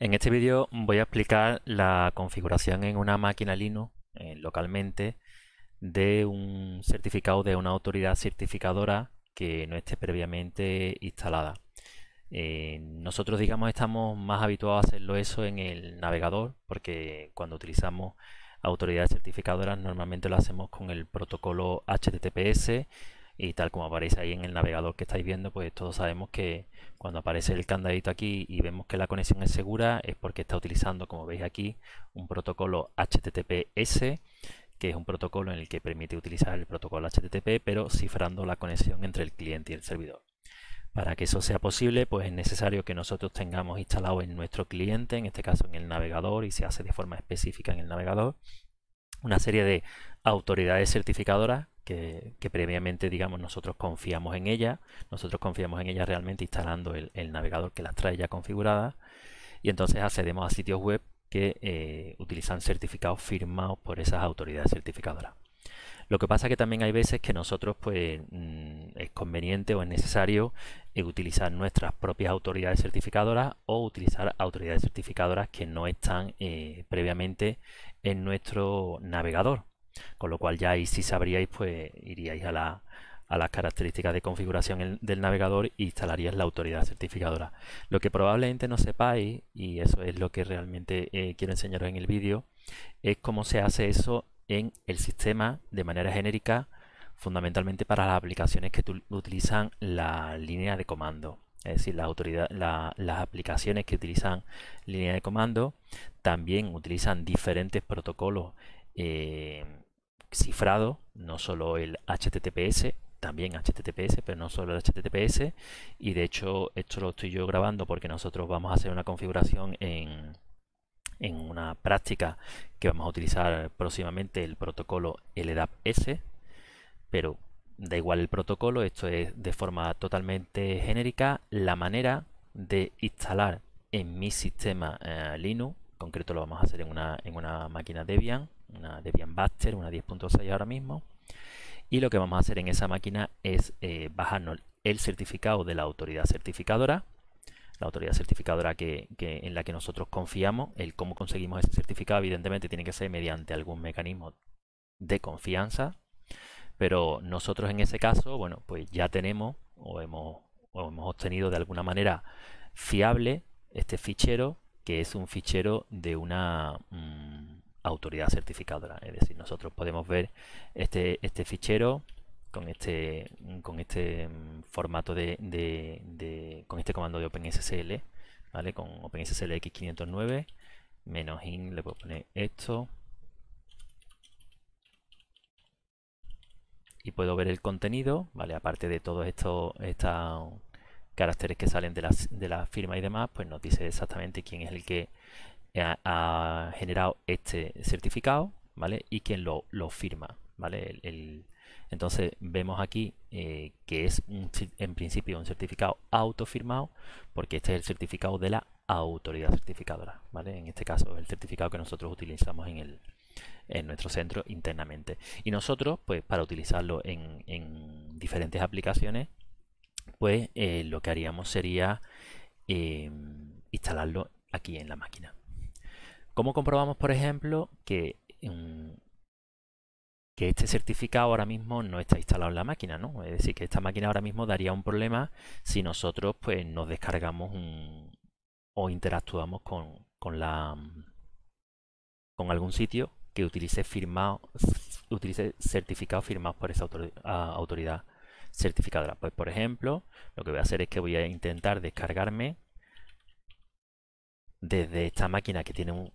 En este vídeo voy a explicar la configuración en una máquina Linux eh, localmente de un certificado de una autoridad certificadora que no esté previamente instalada. Eh, nosotros digamos estamos más habituados a hacerlo eso en el navegador porque cuando utilizamos autoridades certificadoras normalmente lo hacemos con el protocolo HTTPS y tal como aparece ahí en el navegador que estáis viendo, pues todos sabemos que cuando aparece el candadito aquí y vemos que la conexión es segura es porque está utilizando, como veis aquí, un protocolo HTTPS, que es un protocolo en el que permite utilizar el protocolo HTTP, pero cifrando la conexión entre el cliente y el servidor. Para que eso sea posible, pues es necesario que nosotros tengamos instalado en nuestro cliente, en este caso en el navegador, y se hace de forma específica en el navegador, una serie de autoridades certificadoras que, previamente, digamos, nosotros confiamos en ellas, nosotros confiamos en ellas realmente instalando el, navegador que las trae ya configuradas y entonces accedemos a sitios web que eh, utilizan certificados firmados por esas autoridades certificadoras. Lo que pasa que también hay veces que nosotros, pues, mm, es conveniente o es necesario eh, utilizar nuestras propias autoridades certificadoras o utilizar autoridades certificadoras que no están eh, previamente en nuestro navegador. Con lo cual ya ahí si sabríais, pues iríais a, la, las características de configuración del navegador e instalarías la autoridad certificadora. Lo que probablemente no sepáis, y eso es lo que realmente eh, quiero enseñaros en el vídeo, es cómo se hace eso en el sistema de manera genérica, fundamentalmente para las aplicaciones que utilizan la línea de comando es decir, las, las aplicaciones que utilizan línea de comando también utilizan diferentes protocolos eh, cifrados, no solo el HTTPS, también HTTPS, pero no solo el HTTPS. Y de hecho, esto lo estoy yo grabando porque nosotros vamos a hacer una configuración en, una práctica que vamos a utilizar próximamente el protocolo LDAP-S, pero da igual el protocolo, esto es de forma totalmente genérica, la manera de instalar en mi sistema eh, Linux, en concreto lo vamos a hacer en una, en una máquina Debian, una Debian Buster, una 10.6 ahora mismo, y lo que vamos a hacer en esa máquina es eh, bajarnos el certificado de la autoridad certificadora, la autoridad certificadora en la que nosotros confiamos, el cómo conseguimos ese certificado evidentemente tiene que ser mediante algún mecanismo de confianza, pero nosotros en ese caso, bueno, pues ya tenemos o hemos, hemos obtenido de alguna manera fiable este fichero, que es un fichero de una mm, autoridad certificadora. Es decir, nosotros podemos ver este, este fichero con este con este mm, formato de, de con este comando de OpenSSL, ¿vale? Con OpenSSL X509 menos in le puedo poner esto y puedo ver el contenido, ¿vale? Aparte de todos estos caracteres que salen de la, de la firma y demás, pues nos dice exactamente quién es el que ha, generado este certificado, ¿vale? Y quién lo, firma, ¿vale? entonces vemos aquí eh, que es en principio un certificado autofirmado, porque este es el certificado de la autoridad certificadora, ¿vale? En este caso, el certificado que nosotros utilizamos en el, en nuestro centro internamente. Y nosotros, pues para utilizarlo en, diferentes aplicaciones, pues eh, lo que haríamos sería em, instalarlo aquí en la máquina. ¿Cómo comprobamos, por ejemplo, em, que, este certificado ahora mismo no está instalado en la máquina? ¿no? Es decir, que esta máquina ahora mismo daría un problema si nosotros pues, nos descargamos o interactuamos con, con, la, con algún sitio utilice, firmado, utilice certificados firmados por esa ah, autoridad certificadora. Pues por ejemplo, lo que voy a hacer es que voy a intentar descargarme desde esta máquina que tiene un...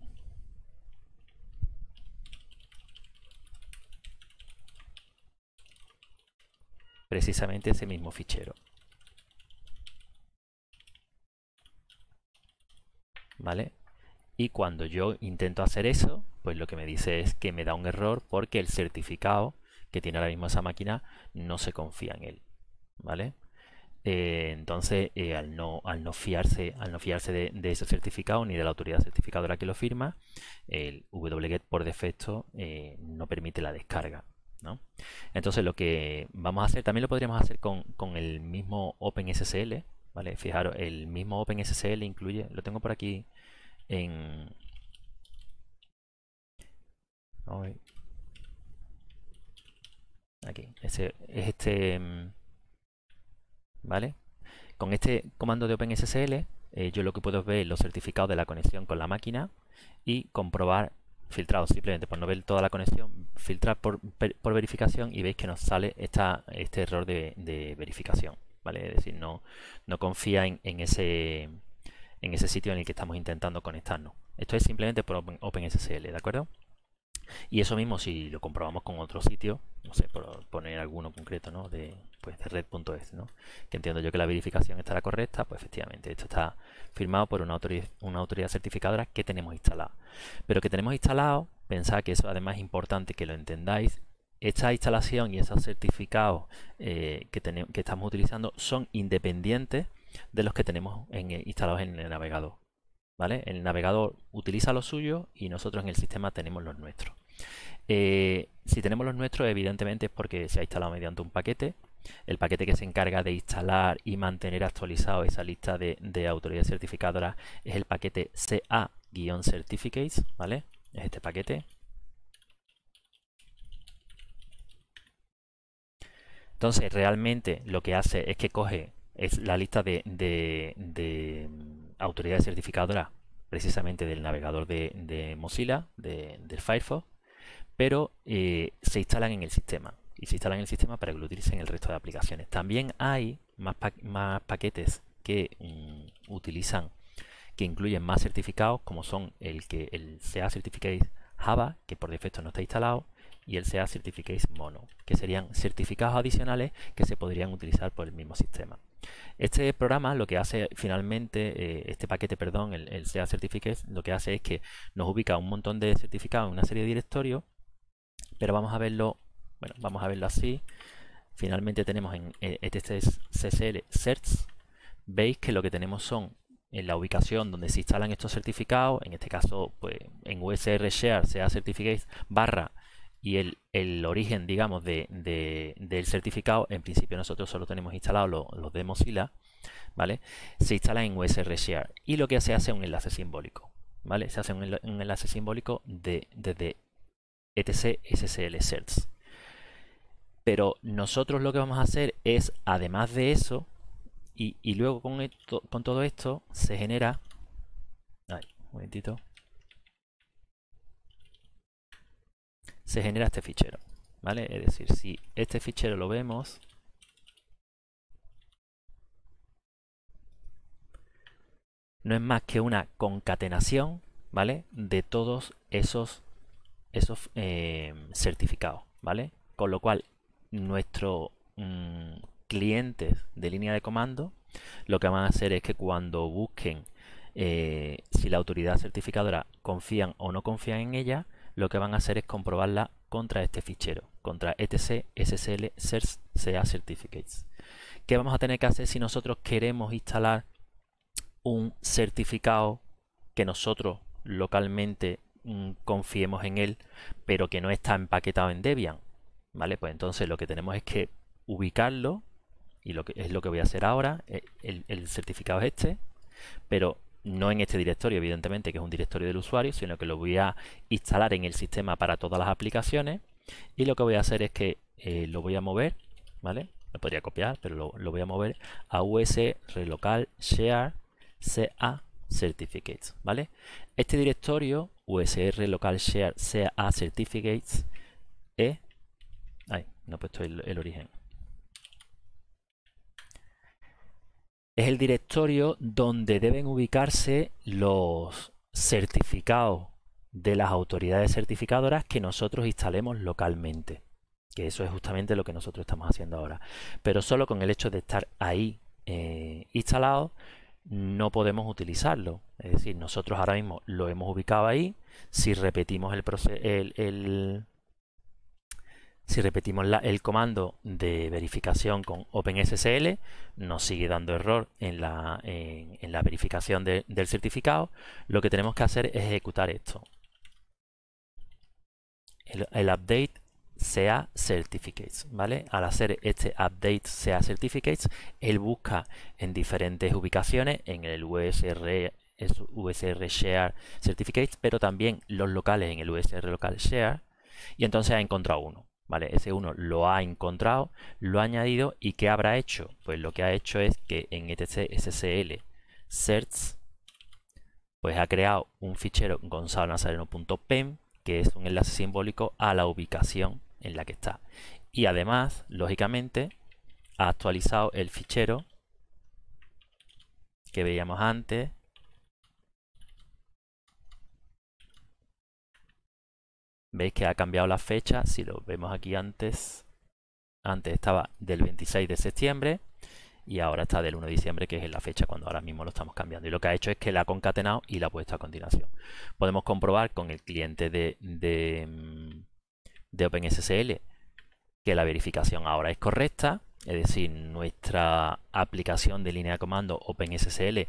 precisamente ese mismo fichero. ¿Vale? Y cuando yo intento hacer eso, pues lo que me dice es que me da un error porque el certificado que tiene ahora mismo esa máquina no se confía en él. ¿Vale? Eh, entonces, eh, al, no, al no fiarse, al no fiarse de, ese certificado ni de la autoridad certificadora que lo firma, el wget por defecto eh, no permite la descarga. ¿no? Entonces, lo que vamos a hacer, también lo podríamos hacer con, el mismo OpenSSL. ¿vale? Fijaros, el mismo OpenSSL incluye, lo tengo por aquí en... Aquí, ese, este... Mm, ¿Vale? Con este comando de OpenSSL eh, yo lo que puedo es ver los certificados de la conexión con la máquina y comprobar filtrado, simplemente por no ver toda la conexión, filtrar por, verificación y veis que nos sale esta, este error de, verificación. ¿Vale? Es decir, no, no confía en ese en ese sitio en el que estamos intentando conectarnos. Esto es simplemente por OpenSSL, ¿de acuerdo? Y eso mismo si lo comprobamos con otro sitio, no sé, por poner alguno concreto, ¿no? De, pues de red.es, ¿no? Que entiendo yo que la verificación estará correcta, pues efectivamente, esto está firmado por una autoridad, una autoridad certificadora que tenemos instalada. Pero que tenemos instalado, pensad que eso además es importante que lo entendáis, esta instalación y esos certificados eh, que, que estamos utilizando son independientes de los que tenemos eh, instalados en el navegador. ¿Vale? El navegador utiliza los suyos y nosotros en el sistema tenemos los nuestros. Eh, si tenemos los nuestros, evidentemente es porque se ha instalado mediante un paquete, el paquete que se encarga de instalar y mantener actualizado esa lista de, autoridades certificadoras es el paquete CA-certificates, ¿vale? Es este paquete. Entonces, realmente lo que hace es que coge es la lista de, mm, autoridades certificadoras precisamente del navegador de, Mozilla, del Firefox, pero eh, se instalan en el sistema y se instalan en el sistema para que lo utilicen el resto de aplicaciones. También hay más, más paquetes que mm, utilizan, que incluyen más certificados, como son el que el SEA Certificate Java, que por defecto no está instalado, y el SEA Certificate Mono, que serían certificados adicionales que se podrían utilizar por el mismo sistema. Este programa lo que hace finalmente, eh, este paquete, perdón, el, el SEA certificates lo que hace es que nos ubica un montón de certificados en una serie de directorios, pero vamos a verlo, bueno, vamos a verlo así. Finalmente tenemos en, eh, este CCL certs, veis que lo que tenemos son en eh, la ubicación donde se instalan estos certificados, en este caso pues, en USR Share SEA Certificates, barra y el, origen, digamos, de, del certificado, en principio nosotros solo tenemos instalados los, los de Mozilla, ¿vale? Se instala en USR y lo que se hace es un enlace simbólico, ¿vale? Se hace un, enlace simbólico desde de, etc SSL certs. Pero nosotros lo que vamos a hacer es, además de eso, y, luego con, esto, con todo esto se genera... Ay, un momentito. se genera este fichero. ¿Vale? Es decir, si este fichero lo vemos, no es más que una concatenación, ¿vale? De todos esos, esos eh, certificados, ¿vale? Con lo cual, nuestros mm, clientes de línea de comando lo que van a hacer es que cuando busquen eh, si la autoridad certificadora confían o no confían en ella, lo que van a hacer es comprobarla contra este fichero, contra etc certificates. ¿Qué vamos a tener que hacer si nosotros queremos instalar un certificado que nosotros localmente mm, confiemos en él, pero que no está empaquetado en Debian? ¿Vale? Pues entonces lo que tenemos es que ubicarlo, y lo que es lo que voy a hacer ahora, eh, el, el certificado es este, pero no en este directorio, evidentemente, que es un directorio del usuario, sino que lo voy a instalar en el sistema para todas las aplicaciones. Y lo que voy a hacer es que eh, lo voy a mover, ¿vale? Lo podría copiar, pero lo, voy a mover a usr local share ca certificates, ¿vale? Este directorio usr local share ca certificates es... ahí no he puesto el origen. es el directorio donde deben ubicarse los certificados de las autoridades certificadoras que nosotros instalemos localmente. Que eso es justamente lo que nosotros estamos haciendo ahora. Pero solo con el hecho de estar ahí eh, instalado, no podemos utilizarlo. Es decir, nosotros ahora mismo lo hemos ubicado ahí. Si repetimos el, proceso... el, si repetimos el comando de verificación con OpenSSL, nos sigue dando error en la, verificación del certificado. Lo que tenemos que hacer es ejecutar esto. El, update SEA Certificates, ¿vale? Al hacer este update SEA Certificates, él busca en diferentes ubicaciones, en el USR, USR Share Certificates, pero también los locales en el USR Local Share, y entonces ha encontrado uno. ¿vale? Ese 1 lo ha encontrado, lo ha añadido y ¿qué habrá hecho? Pues lo que ha hecho es que en etc ssl certs pues ha creado un fichero gonzalonazareno.pem que es un enlace simbólico a la ubicación en la que está. Y además, lógicamente, ha actualizado el fichero que veíamos antes, Veis que ha cambiado la fecha, si lo vemos aquí antes, antes estaba del 26 de septiembre y ahora está del 1 de diciembre, que es la fecha cuando ahora mismo lo estamos cambiando. Y lo que ha hecho es que la ha concatenado y la ha puesto a continuación. Podemos comprobar con el cliente de, de, de OpenSSL que la verificación ahora es correcta, es decir, nuestra aplicación de línea de comando OpenSSL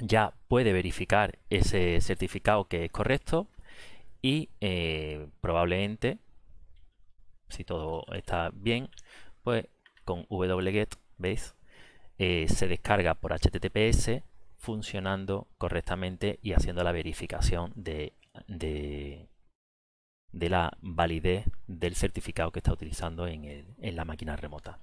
ya puede verificar ese certificado que es correcto y eh, probablemente, si todo está bien, pues con wget, ¿veis? Eh, se descarga por HTTPS funcionando correctamente y haciendo la verificación de, de, la validez del certificado que está utilizando en, en la máquina remota.